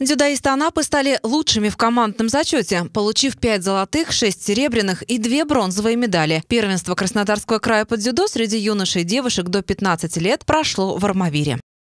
Дзюдоисты Анапы стали лучшими в командном зачете, получив 5 золотых, 6 серебряных и 2 бронзовые медали. Первенство Краснодарского края по дзюдо среди юношей и девушек до 15 лет прошло в Армавире.